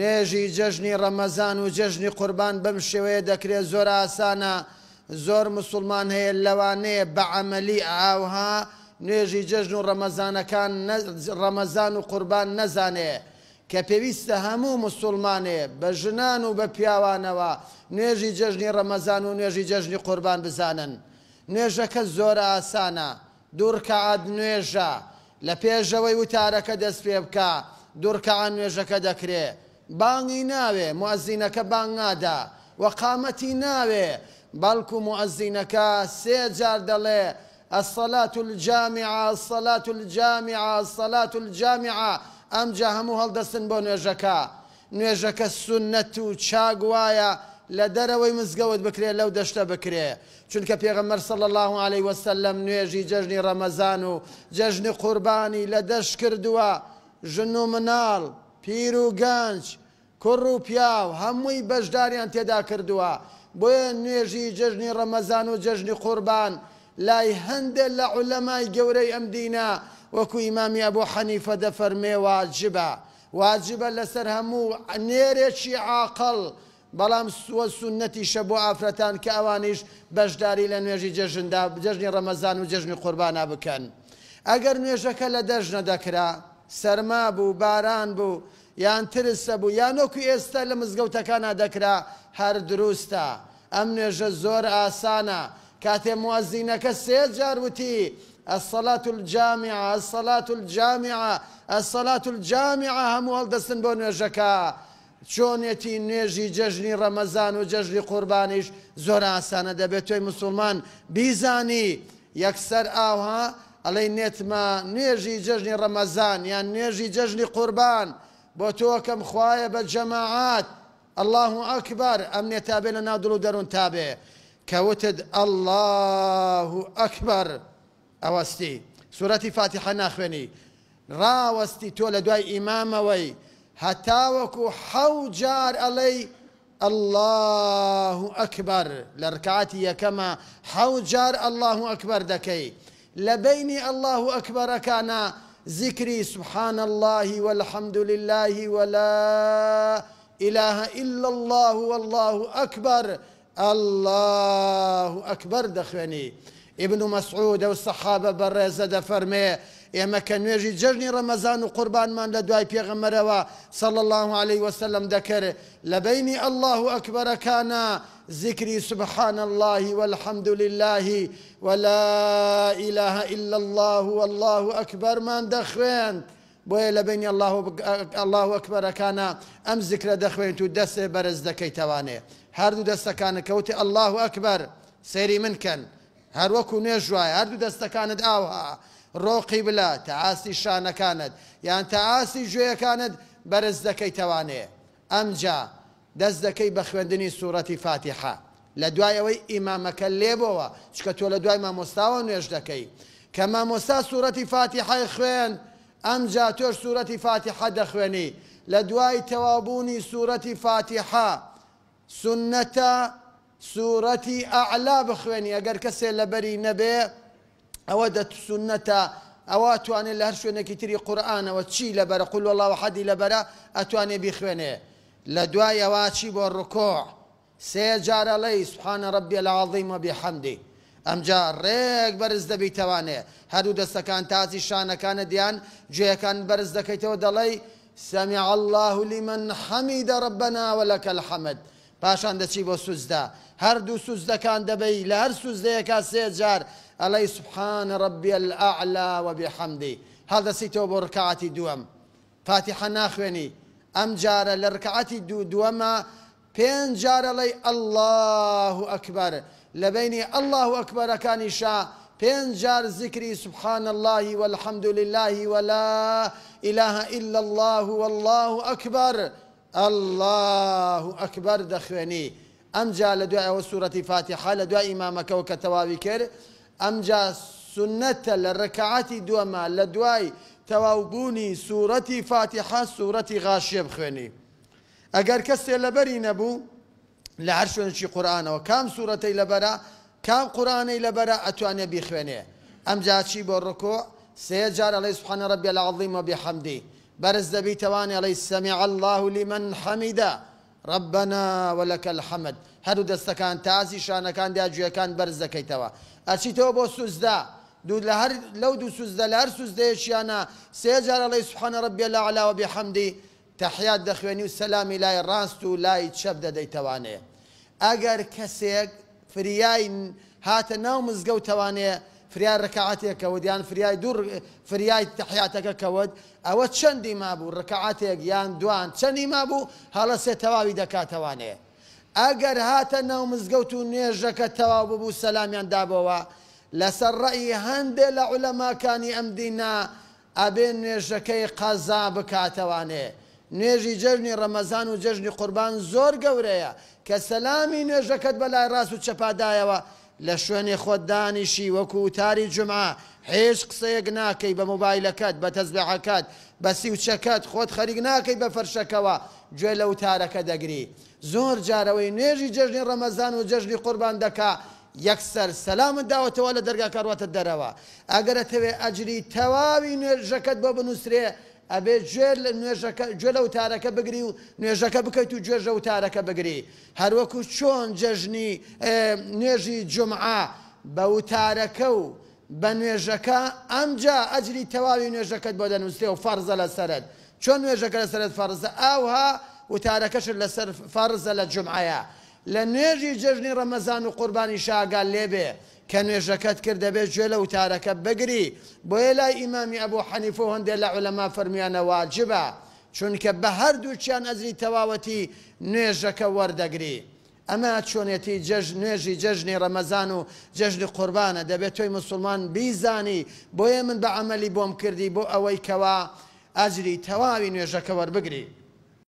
نوێژی جەژنی ڕەمەزان و جەژنی قوربان بەم شێوەیە دەکرێت زۆر ئاسانە زۆر مسلمان هەیە لەوانەیە بە عملی ئاوها نوێژی جەژن و ڕەمەزانەکان ڕەمەزان و قوربان نەزانێ کە پێویستە هەموو مسلمانێ بە ژنان و بە پیاوانەوە نوێژی جەژنی ڕەمەزان و نوێژی جەژنی قوربان بزانن نوێژەکە زۆر ئاسانە دوورکەعاد نوێژە لە پێشەوەی وتارەکە دەست پێ بکە دوورکەعان نوێژەکە دەکرێت بانگی ناوێ موازینەکە بانگ نادا وەقامەتی ناوێ بەڵکو موازینەکە سێ جار دەڵێ ئەسەلات الجامعە سەلات الجامعە سەلات الجامعە ئەمجا هەموو هەڵدەستن بۆ نوێژەکە نوێژەکە سنەت و چاگ وایە لە دەرەوەی مزگەوت بکرێ لەو دەشتە بکرێ چونکە پێغەمەەر سەڵ الله عليه وسلم نوێژی جەژنی ڕەمەزان و جەژنی قوربانی لە دەشت کردووە ژن و مناڵ پیر و گەنج کوڕ و پیاو هەمووی بەشداریان تێدا کردووە بۆیە نوێژی جژنی ڕەمەزان و جژنی قوربان لای هەندە لە عولەمای گەورەی ئەم دینە وەکو ئیمامی ئەبوو حەنیفە دەفەرمێ واجبە واجبە لەسەر هەموو نێرێکی عاقل بەڵام سووە سنەتی شەبوو ئافرەتان کە ئەوانیش بەشداری لە نوێژی جژندا جژنی ڕەمەزان و جژنی قوربانە بکەن ئەگەر نوێژەکە لە دەژنە دەکرا سەرما بوو باران بوو یان ترسە بوو یانۆکو ئێستا لە مزگەوتەکانە دەکرا هەر دروستە ئەم نوێژە زۆر ئاسانە کاتێ موازینەکە سێ جاروتی ئەسەلات الجامعە ئەسەلات الجامعە ئەسەلات الجامعە هەموو هەڵدەستن بۆ نوێژەکە چۆنێتی نوێژی جەژنی ڕەمەزان و جەژنی قوربانیش زۆر ئاسانە دەبێت توی مسلمان بیزانی یەکسەر ئاها ئەڵەی نێتمە نوێژی جەژنی ڕەمەزان یان نوێژی جەژنی قوربان بۆ تۆکەم خوایە بە جەماعات الله ئەکبار ئەم نێتابێ لە ناودڵ و دەروون تابێ کەوتت الله ئەکبەر ئەوەستی سوورەتی فاتیحە ناخوێنی ڕاوەستی تۆ لە دوای ئیمامەوەی هەتاوەکو حەو جار ئەڵەی الله ئەکبەر لە ڕکاتی یەکەمە حەو جار الله ئەکبەر دەکەی. لبيني الله أكبر كان ذكري سبحان الله والحمد لله ولا إله إلا الله والله أكبر الله أكبر دخلني ابن مسعود والصحابة برزد فرميه إما كان يجي جرني رمضان وقربان من لە دوای صلى الله عليه وسلم ذكر لە الله أكبر كان ذكري سبحان الله والحمد لله ولا إله إلا الله والله أكبر من دخوين بويا لە الله الله كان أم ذكر دەخوێنیت تدس برز ذكي تواني توانێ هەردوو كان كوتي الله ئەکبەر سەیری منکەن هەروەکو نێژوایە هەردوو دەستەکانت ئاوها ڕۆقی بلا تەعاسی شانەکانت یان تەعاسی ژێەکانت بەرز دەکەی توانێ ئەمجا دەست دەکەی بە خوێندنی سوورەتی فاتیحا لە دوایەوەی ئیمامەکە لێبەوە چکە تۆ لە دوای مامۆستاوە نوێش دەکەی کە مامۆستا سوورەتی فاتیحای خوێن ئەمجا تۆش سوورەتی فاتیحە دەخوێنی لە دوای تەوابوونی سوورەتی فاتیحا سنەتە سوورەتی ئەعلا بخوێنی ئەگەر کەسێ لەبەری نەبێ ئەوە دەتسونەتە ئەوە توانێت لە هەر شوێنێکی تری قورآانەوە چی لەبەرە قول وڵاو حەدی لەبەرە ئەتوانێ بیخوێنێ لە دوای ئەوە چی بۆ ڕکۆ سێ جارەڵی سوحانە ڕبیە لە عڵیمە بێحەمدی ئەمجا ڕێک بەرز دەبیتەوانێ هەروو دەستەکان تازی شانەکانە دییان گوێەکان بەرز دەکەیتەوە دەڵی سەمی الله لمن حەمیدە ڕبەناوە لەکە الحەمد. پاشان دەچی بۆ سوزدا هەردوو سوزدەکان لهر سوزده یکا سی جار علی سبحان ربی الاعلا و بحەمدی تو بۆ ڕکعاتی دوام فاتحه ناخوینی ام جار لە دو دواما پین جار علی الله اکبر لبینی الله اکبر کانی شا پین جار ذکری سبحان الله والحمد لله ولا إله إلا الله والله أكبر الله ئەکبەر دەخوێنی ئەمجا لە دوای ئەوە سوورەتی فاتیحا لە دوای ئیمامەکەەوە کە تەواوی کرد ئەمجا سنەتە لە ڕکعاتی دووەمە لە دوای تەواوبوونی سوورەتی فاتیحا سوورەتی غاشیە بخوێنی ئەگەر کەسێ لەبەری نەبوو لە هەر شوێنشی قورآانەوە کام سوورەتەی لەبەرە کام قورآانەی لەبەرە ئەتوانێ بیخوێنێ ئەمجا چی بۆ ڕکۆ سێ جار ئەڵێ سوبحانە ڕەبیە لە عظیم و بێحەمدی بەرز دەبییتوانی ئەڵی سەمی الله لمن حەمیدا ڕبنا وەلەکە الحەمد هەرو دەستەکان تازی شانەکان داگوێەکان بەرز دەکەیتەوە ئەچیتەوە بۆ سوزدا دوود لە هەر لەو دوو سوزدە لە هەر سوزدەیەشیانە سێجار ئەڵی سوحانە ڕبیە لە علاوە بحەمدی تەحیات دەخوێنی و سەلامی لای ڕاست و لای چەپ دەدەیتوانێ ئەگەر کەسێک فریای هاتە ناو مزگەوتوانەیە فریای ڕکعاتێکەوە دیان فریای دوور فریای تحیاتەکە کەوت ئەوە چەندی مابوو ڕکعاتێک یان دوان چەندی مابوو هەڵە سێ تەواوی دەکاتەوانێ ئەگەر هاتە ناو مزگەوت و نوێژەکە تەواو ببوو سەلامیان دابەوە لەسەر ڕەی هەندێ لە عولەماکانی ئەم دینا ئەبێ نوێژەکەی قەزا بکاتەوانێ نوێژی جەژنی ڕەمەزان و جەژنی قوربان زۆر گەورەیە کە سەلامی نوێژەکەت بەلای ڕاست و چەپادایەوە لە شوێنی خۆت دانیشی وەکو تاری جمعە هێش قسەیەک ناکەی بە مۆبایلەکەت بە تەزبعکات بە سیوچەکەت خۆت خەریک ناکەی بە فەرشەکەەوە گوێ لە وتارەکە دەگری زۆر جارەوەی نوێژی جژنی ڕەمەزان و جژنی قوربان دەکا یەکسەر سەلامت داوەتەوە لە دەرگا کارواتە دەرەوە ئەگەرە تەوێ ئەجری تەواوی نوێژەکەت بۆ بنووسێ ئەبێ گوێر لە گوێ لە وتارەکە بگری و نوێژەکە بکەیت و گوێژە وتارەکە بگری هەروەکو چۆن جەژنی نوێژی جمعە بە وتارەکە و بە نوێژەکە ئەمجا ئەجری تەواوی نوێژەکەت بۆ دەنووسێ و فەرزە لە سرت چۆن نوێژەکە لە سرت فەرزە ئاوها وتارەکەش لەسەر فەرزە لە جمعایە لە نوێژی جەژنی ڕەمەزان و قوربانی شاگال لێبێ کە نوێژەکەت کردەبێت گوێ لە وتارەکە بگری بۆیە لای ئیمامی ئەبوو حەنیفۆ هەندێک لە عولەما فەرمیانە واجبە چونکە بە هەردووچیان ئەزری تەواوەتی نوێژەکە وەردەگری. ئەمە چۆنێتی نوێژی جژنی ڕەمەزان و جژنی قوربانە دەبێت تۆی مسلمان بیزانی بۆیە من بە ئەمەلی بۆم کردی بۆ ئەوەی کەوا ئەجری تەواوی نوێژەکە وەربگری.